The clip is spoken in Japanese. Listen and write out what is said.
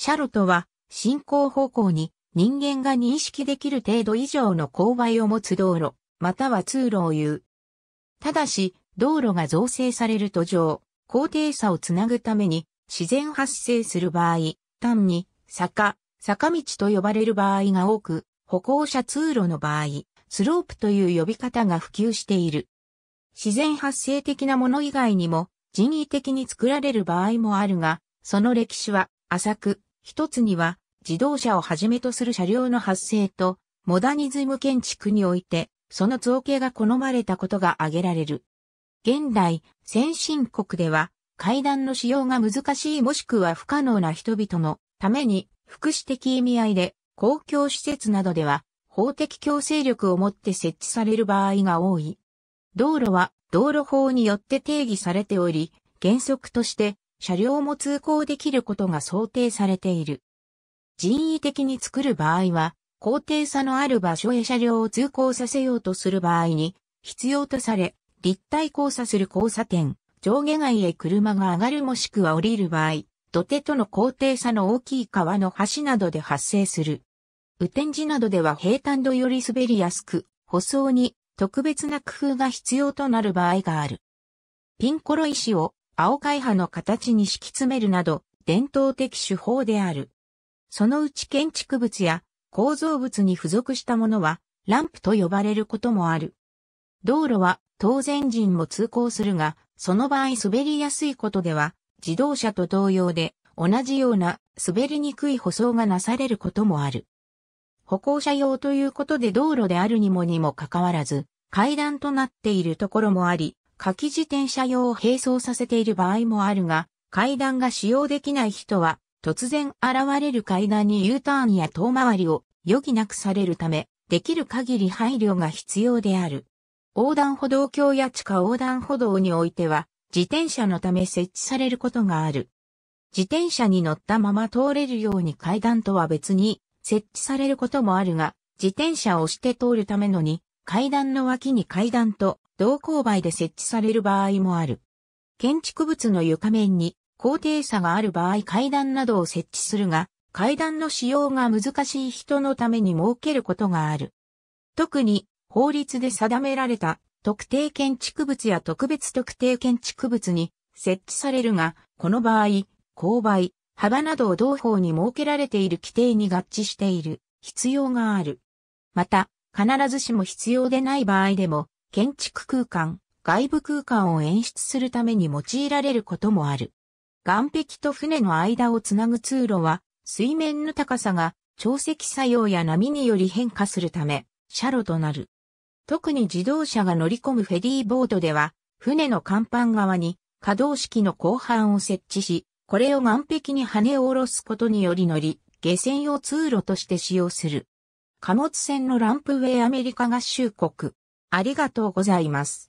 シャロとは進行方向に人間が認識できる程度以上の勾配を持つ道路、または通路を言う。ただし、道路が造成される途上、高低差をつなぐために自然発生する場合、単に坂、坂道と呼ばれる場合が多く、歩行者通路の場合、スロープという呼び方が普及している。自然発生的なもの以外にも人為的に作られる場合もあるが、その歴史は浅く、一つには、自動車をはじめとする車両の発生と、モダニズム建築において、その造形が好まれたことが挙げられる。現代、先進国では、階段の使用が難しいもしくは不可能な人々のために、福祉的意味合いで、公共施設などでは、法的強制力をもって設置される場合が多い。道路は、道路法によって定義されており、原則として、車両も通行できることが想定されている。人為的に作る場合は、高低差のある場所へ車両を通行させようとする場合に、必要とされ、立体交差する交差点、上下街へ車が上がるもしくは降りる場合、土手との高低差の大きい川の橋などで発生する。雨天時などでは平坦度より滑りやすく、舗装に特別な工夫が必要となる場合がある。ピンコロ石を青海派の形に敷き詰めるなど、伝統的手法である。そのうち建築物や構造物に付属したものは、ランプと呼ばれることもある。道路は当然人も通行するが、その場合滑りやすいことでは、自動車と同様で、同じような滑りにくい舗装がなされることもある。歩行者用ということで道路であるにもにもかかわらず、階段となっているところもあり、夏季自転車用を並走させている場合もあるが、階段が使用できない人は、突然現れる階段に U ターンや遠回りを余儀なくされるため、できる限り配慮が必要である。横断歩道橋や地下横断歩道においては、自転車のため設置されることがある。自転車に乗ったまま通れるように階段とは別に設置されることもあるが、自転車を押して通るためのに階段の脇に階段と同勾配で設置される場合もある。建築物の床面に高低差がある場合階段などを設置するが、階段の使用が難しい人のために設けることがある。特に法律で定められた特定建築物や特別特定建築物に設置されるが、この場合、勾配、幅などを同法に設けられている規定に合致している必要がある。また、必ずしも必要でない場合でも、建築空間、外部空間を演出するために用いられることもある。岸壁と船の間をつなぐ通路は、水面の高さが潮汐作用や波により変化するため、車路となる。特に自動車が乗り込むフェリーボードでは、船の甲板側に可動式の後半を設置し、これを岸壁に跳ね下ろすことにより乗り、下船用通路として使用する。貨物船のランプウェイアメリカ合衆国、ありがとうございます。